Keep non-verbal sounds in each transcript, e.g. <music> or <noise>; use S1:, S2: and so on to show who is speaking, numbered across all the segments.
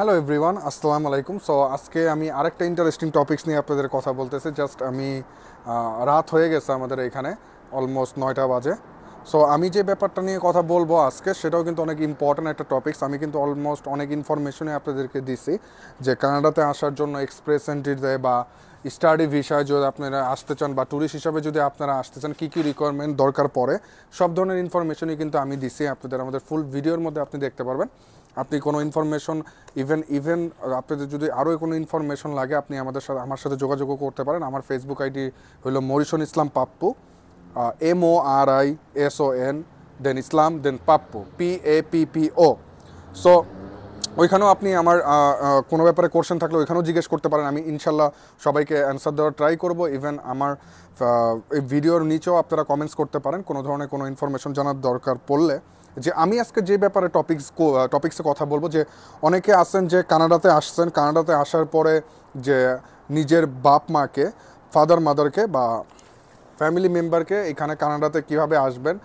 S1: hello everyone আসসালামু আলাইকুম so আজকে আমি আরেকটা ইন্টারেস্টিং টপিকস নিয়ে আপনাদের কথা বলতেছি জাস্ট আমি রাত হয়ে গেছে আমাদের এখানে অলমোস্ট নয়টা বাজে সো আমি যে ব্যাপারটা নিয়ে কথা বলবো আজকে সেটাও কিন্তু অনেক ইম্পর্ট্যান্ট একটা টপিকস আমি কিন্তু অলমোস্ট অনেক ইনফরমেশনে আপনাদেরকে দিছি যে কানাডাতে আসার জন্য এক্সপ্রেস দেয় বা স্টাডি ভিসায় যদি আপনারা আসতে চান বা ট্যুরিস্ট হিসাবে যদি আপনারা আসতে চান কী কী রিকোয়ারমেন্ট দরকার পড়ে সব ধরনের ইনফরমেশনই কিন্তু আমি দিছি আপনাদের আমাদের ফুল ভিডিওর মধ্যে আপনি দেখতে পারবেন আপনি কোনো ইনফরমেশন ইভেন ইভেন আপনাদের যদি আরও কোনো ইনফরমেশন লাগে আপনি আমাদের সাথে আমার সাথে যোগাযোগও করতে পারেন আমার ফেসবুক আইডি হলো Morison Islam Pappu M O R I S O N then Islam then Pappu P A P P O so ওইখানেও আপনি আমার কোনো ব্যাপারে কোশ্চেন থাকলে ওইখানেও জিজ্ঞেস করতে পারেন আমি ইনশাল্লাহ সবাইকে অ্যান্সার দেওয়ার ট্রাই করব ইভেন আমার এই ভিডিওর নিচেও আপনারা কমেন্টস করতে পারেন কোনো ধরনের কোনো ইনফরমেশন জানার দরকার পড়লে যে আমি আজকে যে ব্যাপারে টপিক টপিক্সে কথা বলবো যে অনেকে আছেন যে কানাডাতে আসছেন কানাডাতে আসার পরে যে নিজের বাপ মাকে ফাদার মাদারকে বা ফ্যামিলি মেম্বারকে এখানে কানাডাতে কিভাবে আসবেন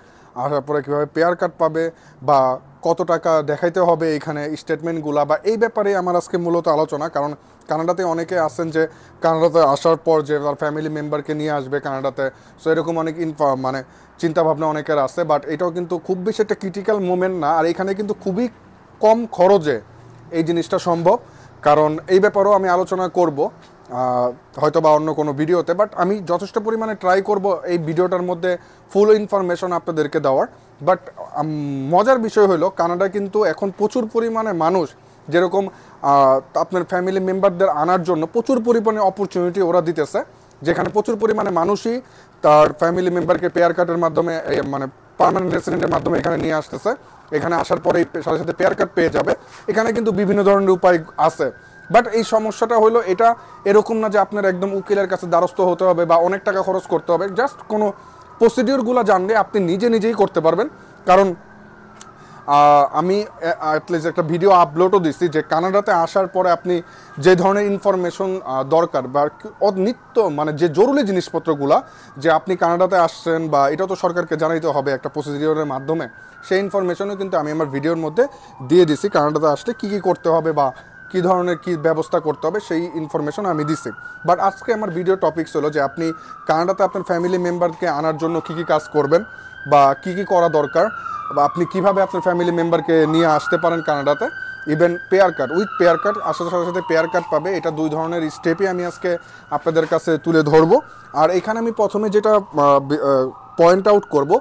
S1: আসার পরে কীভাবে পেয়ার কার্ড পাবে বা কত টাকা দেখাইতে হবে এখানে স্টেটমেন্টগুলা বা এই ব্যাপারে আমার আজকে মূলত আলোচনা কারণ কানাডাতে অনেকে আছেন যে কানাডাতে আসার পর যে তার ফ্যামিলি মেম্বারকে নিয়ে আসবে কানাডাতে সো এরকম অনেক ইনফর্ম মানে চিন্তাভাবনা অনেকের আছে বাট এটাও কিন্তু খুব বেশি একটা ক্রিটিক্যাল মোমেন্ট না আর এখানে কিন্তু খুবই কম খরচে এই জিনিসটা সম্ভব কারণ এই ব্যাপারেও আমি আলোচনা করব হয়তো বা অন্য কোনো ভিডিওতে বাট আমি যথেষ্ট পরিমাণে ট্রাই করব এই ভিডিওটার মধ্যে ফুল ইনফরমেশন আপনাদেরকে দেওয়ার বাট মজার বিষয় হলো কানাডা কিন্তু এখন প্রচুর পরিমাণে মানুষ যেরকম আপনার ফ্যামিলি মেম্বারদের আনার জন্য প্রচুর পরিমাণে অপরচুনিটি ওরা দিতেছে যেখানে প্রচুর পরিমাণে মানুষই তার ফ্যামিলি মেম্বারকে পেয়ার কার্ডের মাধ্যমে মানে পারমানেন্ট রেসিডেন্টের মাধ্যমে এখানে নিয়ে আসতেছে এখানে আসার পরে সাথে সাথে পেয়ার কার্ড পেয়ে যাবে এখানে কিন্তু বিভিন্ন ধরনের উপায় আছে বাট এই সমস্যাটা হলো এটা এরকম না যে আপনার একদম উকিলের কাছে দ্বারস্থ হতে হবে বা অনেক টাকা খরচ করতে হবে জাস্ট কোনো প্রসিডিওরগুলো জানলে আপনি নিজে নিজেই করতে পারবেন কারণ আমি অ্যাটলিস্ট একটা ভিডিও আপলোডও দিছি যে কানাডাতে আসার পরে আপনি যে ধরনের ইনফরমেশন দরকার বা নিত্য মানে যে জরুরি জিনিসপত্রগুলো যে আপনি কানাডাতে আসছেন বা এটা তো সরকারকে জানাইতে হবে একটা প্রসিডিওরের মাধ্যমে সেই ইনফরমেশনও কিন্তু আমি আমার ভিডিওর মধ্যে দিয়ে দিছি কানাডাতে আসলে কী কী করতে হবে বা কি ধরনের কি ব্যবস্থা করতে হবে সেই ইনফরমেশন আমি দিছি বাট আজকে আমার ভিডিও টপিক ছিল যে আপনি কানাডাতে আপনার ফ্যামিলি মেম্বারকে আনার জন্য কি কি কাজ করবেন বা কি কি করা দরকার বা আপনি কিভাবে আপনার ফ্যামিলি মেম্বারকে নিয়ে আসতে পারেন কানাডাতে even PR card with PR card আসার সাথে সাথে পেয়ার কার্ড পাবে এটা দুই ধরনের স্টেপই আমি আজকে আপনাদের কাছে তুলে ধরবো আর এখানে আমি প্রথমে যেটা পয়েন্ট আউট করব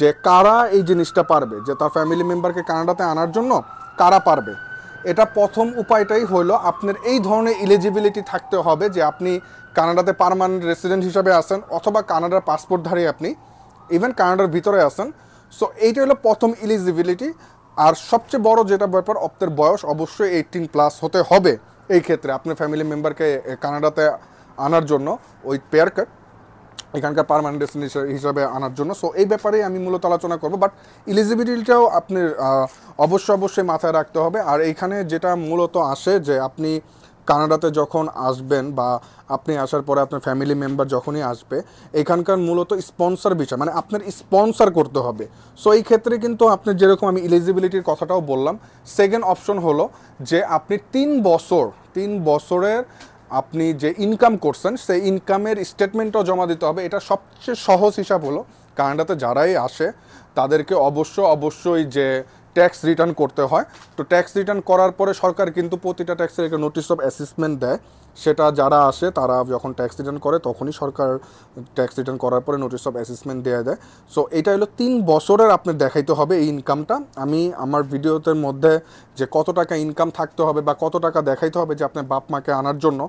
S1: যে কারা এই জিনিসটা পারবে যে তার ফ্যামিলি মেম্বারকে কানাডাতে আনার জন্য কারা পারবে এটা প্রথম উপায়টাই হলো আপনার এই ধরনের এলিজিবিলিটি থাকতে হবে যে আপনি কানাডাতে পারমানেন্ট রেসিডেন্ট হিসাবে আসেন অথবা কানাডার পাসপোর্টধারী আপনি ইভেন কানাডার ভিতরে আসেন সো এইটা হলো প্রথম ইলিজিবিলিটি আর সবচেয়ে বড় যেটা ব্যাপার অপ্তের বয়স অবশ্যই এইটিন প্লাস হতে হবে এই ক্ষেত্রে আপনার ফ্যামিলি মেম্বারকে কানাডাতে আনার জন্য ওই পেয়ার কাট এখানকার পারমানেন্ট ডেস্টিনেশন হিসাবে আনার জন্য সো এই ব্যাপারে আমি মূলত আলোচনা করব বাট ইলিজিবিলিটিটাও আপনার অবশ্যই অবশ্যই মাথায় রাখতে হবে আর এইখানে যেটা মূলত আসে যে আপনি কানাডাতে যখন আসবেন বা আপনি আসার পরে আপনার ফ্যামিলি মেম্বার যখনই আসবে এখানকার মূলত স্পন্সর বিষয় মানে আপনার স্পন্সর করতে হবে সো এই ক্ষেত্রে কিন্তু আপনি যেরকম আমি ইলিজিবিলিটির কথাটাও বললাম সেকেন্ড অপশন হলো যে আপনি তিন বছর তিন বছরের আপনি যে ইনকাম করছেন সেই ইনকামের স্টেটমেন্টও জমা দিতে হবে এটা সবচেয়ে সহজ হিসাব হলো কানাডাতে যারাই আসে তাদেরকে অবশ্য অবশ্যই যে ট্যাক্স রিটার্ন করতে হয় তো ট্যাক্স রিটার্ন করার পরে সরকার কিন্তু প্রতিটা ট্যাক্সের একটা নোটিস অফ অ্যাসিসমেন্ট দেয় সেটা যারা আসে তারা যখন ট্যাক্স রিটার্ন করে তখনই সরকার ট্যাক্স রিটার্ন করার পরে নোটিস অফ অ্যাসিসমেন্ট দেওয়া দেয় সো এটা হলো তিন বছরের আপনার দেখাইতে হবে এই ইনকামটা আমি আমার ভিডিওতে মধ্যে যে কত টাকা ইনকাম থাকতে হবে বা কত টাকা দেখাইতে হবে যে আপনার বাপ মাকে আনার জন্য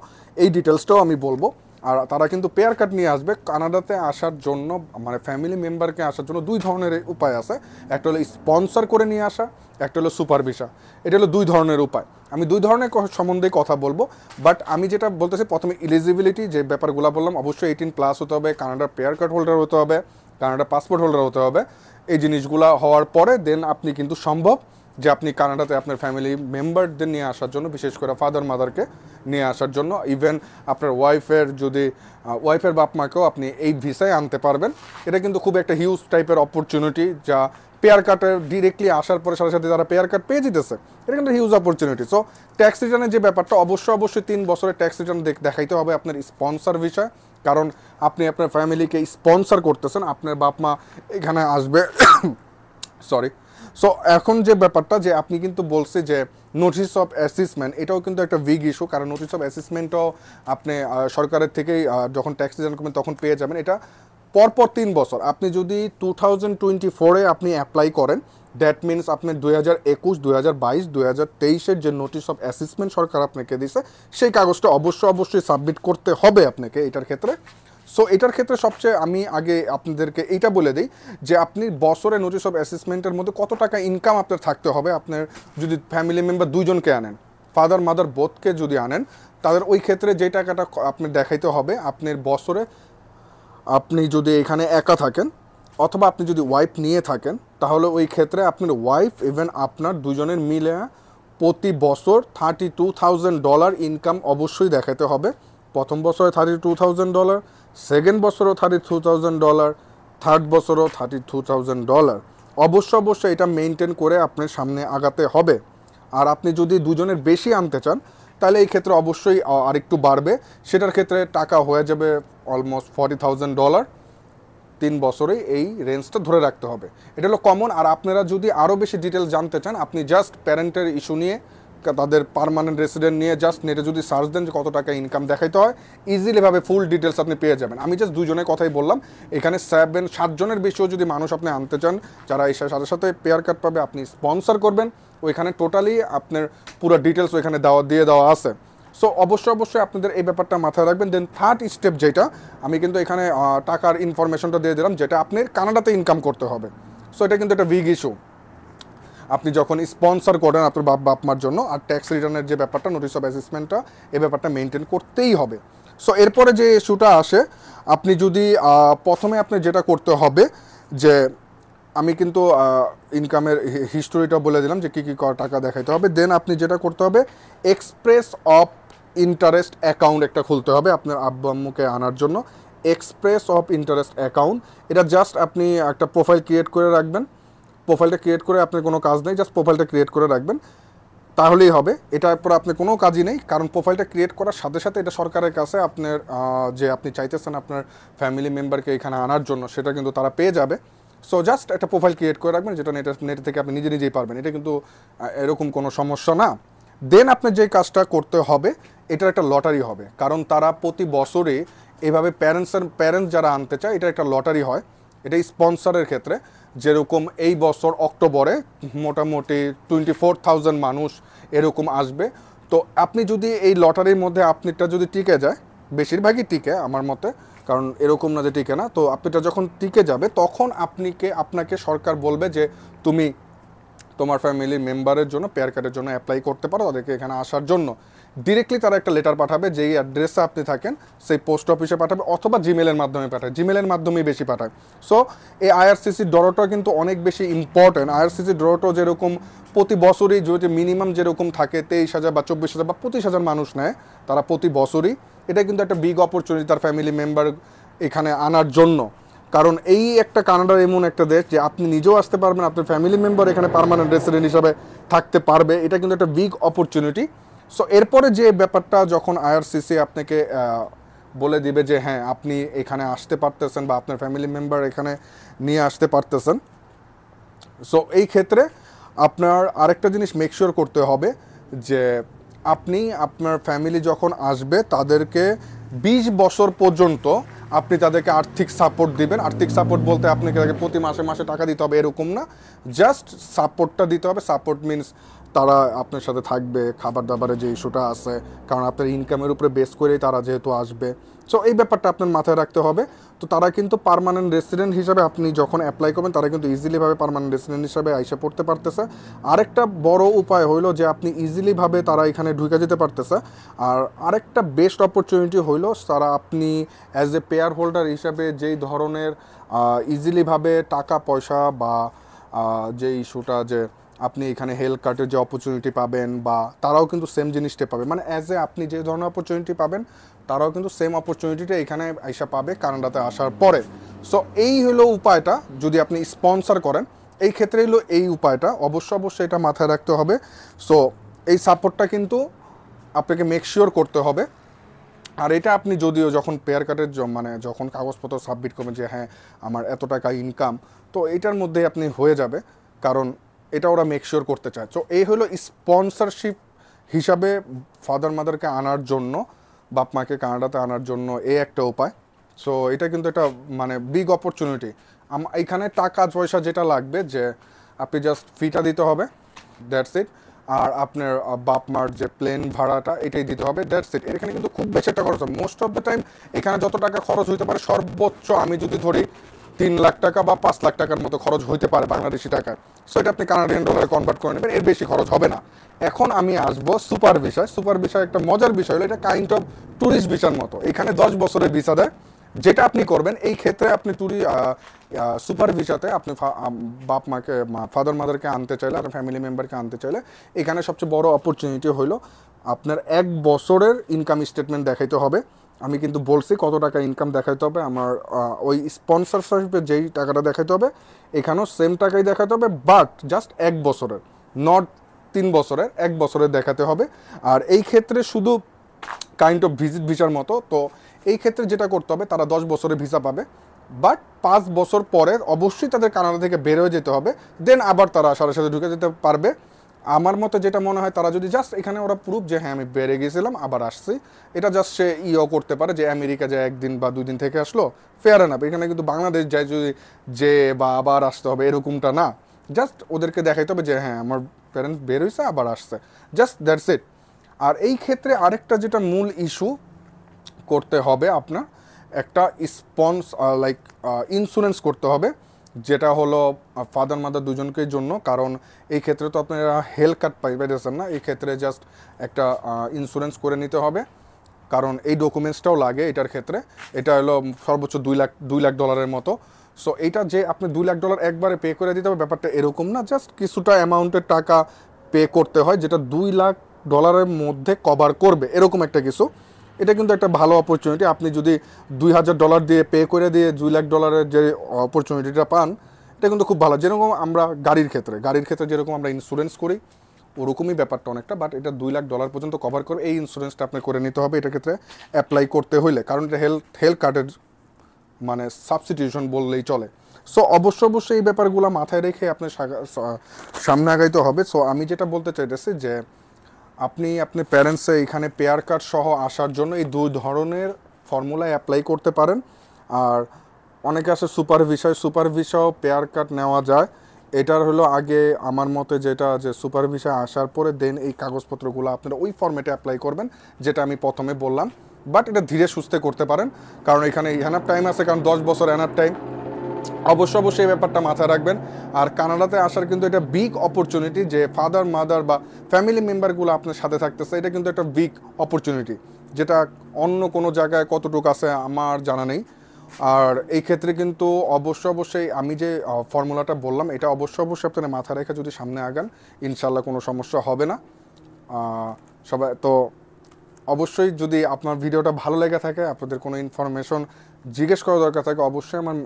S1: এই ডিটেলসটাও আমি বলবো আর তারা কিন্তু পেয়ার কাট নিয়ে আসবে কানাডাতে আসার জন্য মানে ফ্যামিলি মেম্বারকে আসার জন্য দুই ধরনের উপায় আছে একটা হলো স্পন্সর করে নিয়ে আসা একটা হলো সুপার ভিসা এটা হলো দুই ধরনের উপায় আমি দুই ধরনের সম্বন্ধে কথা বলবো বাট আমি যেটা বলতেছি প্রথমে ইলিজিবিলিটি যে ব্যাপারগুলো বললাম অবশ্যই এইটিন প্লাস হতে হবে কানাডার পেয়ার কার্ড হোল্ডার হতে হবে কানাডার পাসপোর্ট হোল্ডার হতে হবে এই জিনিসগুলো হওয়ার পরে দেন আপনি কিন্তু সম্ভব যে আপনি কানাডাতে আপনার ফ্যামিলি মেম্বারদের নিয়ে আসার জন্য বিশেষ করে ফাদার মাদারকে নিয়ে আসার জন্য ইভেন আপনার ওয়াইফের যদি ওয়াইফের বাপ মাকেও আপনি এই ভিসায় আনতে পারবেন এটা কিন্তু খুব একটা হিউজ টাইপের অপরচুনিটি যা পেয়ার কার্ডের ডিরেক্টলি আসার পরে সাথে সাথে তারা পেয়ার কার্ড পেয়ে যেতেছে এটা কিন্তু হিউজ অপরচুনিটি সো ট্যাক্স রিটার্নের যে ব্যাপারটা অবশ্যই অবশ্যই তিন বছরের ট্যাক্স রিটার্ন দেখাইতে হবে আপনার স্পন্সার বিষয় কারণ আপনি আপনার ফ্যামিলিকে স্পন্সার করতেছেন আপনার বাপ মা এখানে আসবে সরি <coughs> সো এখন যে ব্যাপারটা যে আপনি কিন্তু বলছে যে নোটিস অফ অ্যাসিসমেন্ট এটাও কিন্তু একটা বিগ ইস্যু কারণ নোটিস অফ অ্যাসিসমেন্টও আপনি সরকারের থেকেই যখন ট্যাক্স রিটার্ন করবেন তখন পেয়ে যাবেন এটা পরপর তিন বছর আপনি যদি টু থাউজেন্ড টোয়েন্টি ফোরে আপনি অ্যাপ্লাই করেন দ্যাট মিনস আপনি দুই হাজার একুশ দুই হাজার বাইশ দুই হাজার তেইশের যে নোটিশ অফ অ্যাসিসমেন্ট সরকার আপনাকে দিছে সেই কাগজটা অবশ্যই অবশ্যই সাবমিট করতে হবে আপনাকে এটার ক্ষেত্রে সো এটার ক্ষেত্রে সবচেয়ে আমি আগে আপনাদেরকে এইটা বলে দিই যে আপনি বছরে নোটিস অফ অ্যাসেসমেন্টের মধ্যে কত টাকা ইনকাম আপনার থাকতে হবে আপনার যদি ফ্যামিলি মেম্বার দুইজনকে আনেন ফাদার মাদার বোথকে যদি আনেন তাদের ওই ক্ষেত্রে যে টাকাটা আপনার দেখাইতে হবে আপনার বছরে আপনি যদি এখানে একা থাকেন অথবা আপনি যদি ওয়াইফ নিয়ে থাকেন তাহলে ওই ক্ষেত্রে আপনার ওয়াইফ ইভেন আপনার দুজনের মিলে প্রতি বছর thirty two thousand dollar income অবশ্যই দেখাতে হবে প্রথম বছরে thirty two thousand dollar second বছরও thirty two thousand dollar third বছরও থার্টি টু থাউজেন্ড ডলার অবশ্য অবশ্য এটা মেনটেন করে আপনার সামনে আগাতে হবে আর আপনি যদি দুজনের বেশি আনতে চান তাহলে এই ক্ষেত্রে অবশ্যই আরেকটু বাড়বে সেটার ক্ষেত্রে টাকা হয়ে যাবে অলমোস্ট ফর্টি থাউজেন্ড ডলার তিন বছরেই এই রেঞ্জটা ধরে রাখতে হবে এটা হলো কমন আর আপনারা যদি আরও বেশি ডিটেল জানতে চান আপনি জাস্ট প্যারেন্টের ইস্যু নিয়ে তাদের পারমানেন্ট রেসিডেন্ট নিয়ে জাস্ট নেটে যদি সার্চ দেন যে কত টাকা ইনকাম দেখাইতে হয় ইজিলিভাবে ফুল ডিটেলস আপনি পেয়ে যাবেন আমি জাস্ট দুজনের কথাই বললাম এখানে সেভেন সাতজনের বেশিও যদি মানুষ আপনি আনতে চান যারা এসার সাথে সাথে পেয়ার কার্ড পাবে আপনি স্পন্সার করবেন ওইখানে টোটালি আপনার পুরো ডিটেলস ওইখানে দেওয়া দিয়ে দেওয়া আছে সো অবশ্যই অবশ্যই আপনাদের এই ব্যাপারটা মাথায় রাখবেন দেন থার্ড স্টেপ যেটা আমি কিন্তু এখানে টাকার ইনফরমেশনটা দিয়ে দিলাম যেটা আপনার কানাডাতে ইনকাম করতে হবে সো এটা কিন্তু একটা ভিগ ইস্যু আপনি যখন স্পন্সর করেন আপনার বাপ বাপমার জন্য আর ট্যাক্স রিটার্নের যে ব্যাপারটা নোটিস অফ অ্যাসেসমেন্টটা এই ব্যাপারটা মেনটেন করতেই হবে সো এরপরে যে ইস্যুটা আসে আপনি যদি প্রথমে আপনি যেটা করতে হবে যে আমি কিন্তু ইনকামের হিস্টোরিটা বলে দিলাম যে কী কী টাকা দেখাইতে হবে দেন আপনি যেটা করতে হবে এক্সপ্রেস অফ ইন্টারেস্ট অ্যাকাউন্ট একটা খুলতে হবে আপনার আব্বাম্মুকে আনার জন্য এক্সপ্রেস অফ ইন্টারেস্ট অ্যাকাউন্ট এটা জাস্ট আপনি একটা প্রোফাইল ক্রিয়েট করে রাখবেন প্রোফাইলটা ক্রিয়েট করে আপনার কোনো কাজ নেই জাস্ট প্রোফাইলটা ক্রিয়েট করে রাখবেন তাহলেই হবে এটার পর আপনি কোনো কাজই নেই কারণ প্রোফাইলটা ক্রিয়েট করার সাথে সাথে এটা সরকারের কাছে আপনার যে আপনি চাইতেছেন আপনার ফ্যামিলি মেম্বারকে এখানে আনার জন্য সেটা কিন্তু তারা পেয়ে যাবে সো জাস্ট একটা প্রোফাইল ক্রিয়েট করে রাখবেন যেটা নেট নেট থেকে আপনি নিজে নিজেই পারবেন এটা কিন্তু এরকম কোনো সমস্যা না দেন আপনার যে কাজটা করতে হবে এটা একটা লটারি হবে কারণ তারা প্রতি বছরে এভাবে প্যারেন্টসের প্যারেন্টস যারা আনতে চায় এটা একটা লটারি হয় এটা স্পন্সরের ক্ষেত্রে যেরকম এই বছর অক্টোবরে মোটামুটি টোয়েন্টি ফোর থাউজেন্ড মানুষ এরকম আসবে তো আপনি যদি এই লটারির মধ্যে আপনিটা যদি টিকে যায় বেশিরভাগই টিকে আমার মতে কারণ এরকম না যে টিকে না তো আপনিটা যখন টিকে যাবে তখন আপনিকে আপনাকে সরকার বলবে যে তুমি তোমার ফ্যামিলির মেম্বারের জন্য পেয়ার কার্ডের জন্য অ্যাপ্লাই করতে পারো তাদেরকে এখানে আসার জন্য ডিরেক্টলি তারা একটা লেটার পাঠাবে যেই অ্যাড্রেসে আপনি থাকেন সেই পোস্ট অফিসে পাঠাবে অথবা জিমেলের মাধ্যমে পাঠায় জিমেলের মাধ্যমেই বেশি পাঠায় সো এই আইআরসিসি ডরটো কিন্তু অনেক বেশি ইম্পর্ট্যান্ট আইআরসিসি ডরটো যেরকম প্রতি বছরই যদি মিনিমাম যেরকম থাকে তেইশ হাজার বা চব্বিশ হাজার বা পঁচিশ হাজার মানুষ নেয় তারা প্রতি বছরই এটা কিন্তু একটা বিগ অপরচুনিটি তার ফ্যামিলি মেম্বার এখানে আনার জন্য কারণ এই একটা কানাডার এমন একটা দেশ যে আপনি নিজেও আসতে পারবেন আপনার ফ্যামিলি মেম্বার এখানে পারমানেন্ট রেসিডেন্ট হিসাবে থাকতে পারবে এটা কিন্তু একটা বিগ অপরচুনিটি সো এরপরে যে ব্যাপারটা যখন আইআরসিসি আপনাকে বলে দিবে যে হ্যাঁ আপনি এখানে আসতে পারতেছেন বা আপনার ফ্যামিলি মেম্বার এখানে নিয়ে আসতে পারতেছেন সো এই ক্ষেত্রে আপনার আরেকটা জিনিস মেকশিওর করতে হবে যে আপনি আপনার ফ্যামিলি যখন আসবে তাদেরকে বিশ বছর পর্যন্ত আপনি তাদেরকে আর্থিক সাপোর্ট দিবেন আর্থিক সাপোর্ট বলতে আপনাকে তাকে প্রতি মাসে মাসে টাকা দিতে হবে এরকম না জাস্ট সাপোর্টটা দিতে হবে সাপোর্ট মিনস তারা আপনার সাথে থাকবে খাবার দাবারের যে ইস্যুটা আছে কারণ আপনার ইনকামের উপরে বেস করেই তারা যেহেতু আসবে সো এই ব্যাপারটা আপনার মাথায় রাখতে হবে তো তারা কিন্তু পারমানেন্ট রেসিডেন্ট হিসাবে আপনি যখন অ্যাপ্লাই করবেন তারা কিন্তু ইজিলিভাবে পারমানেন্ট রেসিডেন্ট হিসাবে আইসে পড়তে পারতেছে আরেকটা বড় উপায় হইলো যে আপনি ইজিলিভাবে তারা এখানে ঢুকে যেতে পারতেছে আর আরেকটা বেস্ট অপরচুনিটি হইলো তারা আপনি অ্যাজ এ পেয়ার হোল্ডার হিসাবে যেই ধরনের ইজিলিভাবে টাকা পয়সা বা যে ইস্যুটা যে আপনি এখানে হেলথ কার্ডের যে অপরচুনিটি পাবেন বা তারাও কিন্তু সেম জিনিসটা পাবে মানে অ্যাজ এ আপনি যে ধরনের অপরচুনিটি পাবেন তারাও কিন্তু সেম অপরচুনিটিটা এখানে আইসা পাবে কানাডাতে আসার পরে সো এই হলো উপায়টা যদি আপনি স্পন্সার করেন এই ক্ষেত্রে হলো এই উপায়টা অবশ্য অবশ্যই এটা মাথায় রাখতে হবে সো এই সাপোর্টটা কিন্তু আপনাকে শিওর করতে হবে আর এটা আপনি যদিও যখন পেয়ার কার্ডের মানে যখন কাগজপত্র সাবমিট করবেন যে হ্যাঁ আমার এত টাকা ইনকাম তো এটার মধ্যেই আপনি হয়ে যাবে কারণ এটা ওরা শিওর করতে চায় তো এই হলো স্পন্সরশিপ হিসাবে ফাদার মাদারকে আনার জন্য বাপ মাকে কানাডাতে আনার জন্য এ একটা উপায় সো এটা কিন্তু একটা মানে বিগ অপরচুনিটি এখানে টাকা পয়সা যেটা লাগবে যে আপনি জাস্ট ফিটা দিতে হবে দ্যাটস ইট আর আপনার বাপ মার যে প্লেন ভাড়াটা এটাই দিতে হবে দ্যাটস ইট এখানে কিন্তু খুব বেশি একটা খরচ হবে মোস্ট অফ দ্য টাইম এখানে যত টাকা খরচ হইতে পারে সর্বোচ্চ আমি যদি ধরি তিন লাখ টাকা বা পাঁচ লাখ টাকার মতো খরচ হইতে পারে বাংলাদেশি টাকায় সো এটা আপনি কানাডিয়ান ডলারে কনভার্ট করে নেবেন এর বেশি খরচ হবে না এখন আমি আসবো সুপার বিষয় সুপার বিষয় একটা মজার বিষয় হলো এটা কাইন্ড অফ ট্যুরিস্ট ভিসার মতো এখানে দশ বছরের ভিসা দেয় যেটা আপনি করবেন এই ক্ষেত্রে আপনি টুরি সুপার ভিসাতে আপনি বাপ মাকে ফাদার মাদারকে আনতে চাইলে আপনার ফ্যামিলি মেম্বারকে আনতে চাইলে এখানে সবচেয়ে বড় অপরচুনিটি হলো আপনার এক বছরের ইনকাম স্টেটমেন্ট দেখাইতে হবে আমি কিন্তু বলছি কত টাকা ইনকাম দেখাইতে হবে আমার ওই স্পন্সরশিপে যেই টাকাটা দেখাইতে হবে এখানেও সেম টাকাই দেখাতে হবে বাট জাস্ট এক বছরের নট তিন বছরের এক বছরের দেখাতে হবে আর এই ক্ষেত্রে শুধু কাইন্ড অফ ভিজিট ভিসার মতো তো এই ক্ষেত্রে যেটা করতে হবে তারা দশ বছরের ভিসা পাবে বাট পাঁচ বছর পরে অবশ্যই তাদের কানাডা থেকে বেরোয় যেতে হবে দেন আবার তারা সারা সাথে ঢুকে যেতে পারবে আমার মতে যেটা মনে হয় তারা যদি জাস্ট এখানে ওরা প্রুফ যে হ্যাঁ আমি বেড়ে গেছিলাম আবার আসছি এটা জাস্ট সে ইও করতে পারে যে আমেরিকা যায় একদিন বা দুই দিন থেকে আসলো ফেয়ার আপ এখানে কিন্তু বাংলাদেশ যায় যদি যে বা আবার আসতে হবে এরকমটা না জাস্ট ওদেরকে দেখাইতে হবে যে হ্যাঁ আমার প্যারেন্টস বের হয়েছে আবার আসছে জাস্ট দ্যাটস ইট আর এই ক্ষেত্রে আরেকটা যেটা মূল ইস্যু করতে হবে আপনার একটা স্পন্স লাইক ইন্স্যুরেন্স করতে হবে যেটা হলো ফাদার মাদার দুজনকেই জন্য কারণ এই ক্ষেত্রে তো আপনারা হেলথ কার্ড পাইবেন না এই ক্ষেত্রে জাস্ট একটা ইন্স্যুরেন্স করে নিতে হবে কারণ এই ডকুমেন্টসটাও লাগে এটার ক্ষেত্রে এটা হলো সর্বোচ্চ দুই লাখ দুই লাখ ডলারের মতো সো এইটা যে আপনি দুই লাখ ডলার একবারে পে করে দিতে হবে ব্যাপারটা এরকম না জাস্ট কিছুটা অ্যামাউন্টের টাকা পে করতে হয় যেটা দুই লাখ ডলারের মধ্যে কভার করবে এরকম একটা কিছু এটা কিন্তু একটা ভালো অপরচুনিটি আপনি যদি দুই হাজার ডলার দিয়ে পে করে দিয়ে দুই লাখ ডলারের যে অপরচুনিটিটা পান এটা কিন্তু খুব ভালো যেরকম আমরা গাড়ির ক্ষেত্রে গাড়ির ক্ষেত্রে যেরকম আমরা ইন্স্যুরেন্স করি ওরকমই ব্যাপারটা অনেকটা বাট এটা দুই লাখ ডলার পর্যন্ত কভার করে এই ইন্স্যুরেন্সটা আপনি করে নিতে হবে এটা ক্ষেত্রে অ্যাপ্লাই করতে হইলে কারণ এটা হেলথ হেলথ কার্ডের মানে সাবস্টিটিউশন বললেই চলে সো অবশ্য অবশ্যই এই ব্যাপারগুলো মাথায় রেখে আপনার সামনে আগাইতে হবে সো আমি যেটা বলতে চাইতেছি যে আপনি আপনার প্যারেন্টসে এখানে পেয়ার কার্ড সহ আসার জন্য এই দুই ধরনের ফর্মুলায় অ্যাপ্লাই করতে পারেন আর অনেকে আছে সুপার ভিসায় সুপার ভিসাও পেয়ার কার্ড নেওয়া যায় এটার হলো আগে আমার মতে যেটা যে সুপার আসার পরে দেন এই কাগজপত্রগুলো আপনারা ওই ফর্মেটে অ্যাপ্লাই করবেন যেটা আমি প্রথমে বললাম বাট এটা ধীরে সুস্থে করতে পারেন কারণ এখানে এনাফ টাইম আছে কারণ দশ বছর এনাফ টাইম অবশ্য অবশ্যই এই ব্যাপারটা মাথায় রাখবেন আর কানাডাতে আসার কিন্তু এটা বিগ অপরচুনিটি যে ফাদার মাদার বা ফ্যামিলি মেম্বারগুলো আপনার সাথে থাকতেছে এটা কিন্তু একটা বিগ অপরচুনিটি যেটা অন্য কোনো জায়গায় কতটুকু আছে আমার জানা নেই আর এই ক্ষেত্রে কিন্তু অবশ্য অবশ্যই আমি যে ফর্মুলাটা বললাম এটা অবশ্য অবশ্যই আপনারা মাথা রেখে যদি সামনে আগান ইনশাল্লাহ কোনো সমস্যা হবে না সবাই তো অবশ্যই যদি আপনার ভিডিওটা ভালো লেগে থাকে আপনাদের কোনো ইনফরমেশন জিজ্ঞেস করা দরকার থাকে অবশ্যই আমার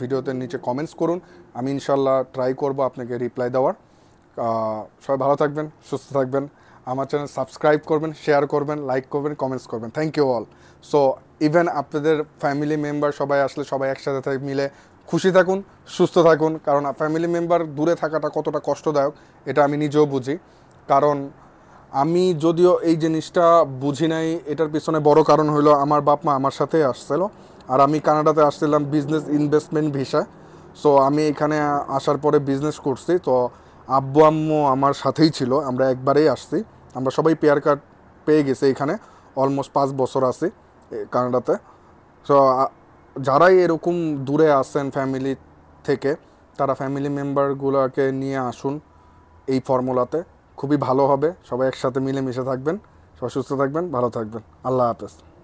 S1: ভিডিওতে নিচে কমেন্টস করুন আমি ইনশাল্লাহ ট্রাই করব আপনাকে রিপ্লাই দেওয়ার সবাই ভালো থাকবেন সুস্থ থাকবেন আমার চ্যানেল সাবস্ক্রাইব করবেন শেয়ার করবেন লাইক করবেন কমেন্টস করবেন thank you all so even আপনাদের ফ্যামিলি মেম্বার সবাই আসলে সবাই একসাথে মিলে খুশি থাকুন সুস্থ থাকুন কারণ ফ্যামিলি মেম্বার দূরে থাকাটা কতটা কষ্টদায়ক এটা আমি নিজেও বুঝি কারণ আমি যদিও এই জিনিসটা বুঝি নাই এটার পিছনে বড় কারণ হলো আমার বাপ মা আমার সাথে আসছিল আর আমি কানাডাতে আসছিলাম বিজনেস ইনভেস্টমেন্ট ভিসা সো আমি এখানে আসার পরে বিজনেস করছি তো আব্বু আম্মু আমার সাথেই ছিল আমরা একবারেই আসছি আমরা সবাই পেয়ার কার্ড পেয়ে গেছি এখানে অলমোস্ট পাঁচ বছর আছি কানাডাতে সো যারাই এরকম দূরে আসেন ফ্যামিলি থেকে তারা ফ্যামিলি মেম্বারগুলোকে নিয়ে আসুন এই ফর্মুলাতে খুবই ভালো হবে সবাই একসাথে মিলেমিশে থাকবেন সবাই সুস্থ থাকবেন ভালো থাকবেন আল্লাহ হাফেজ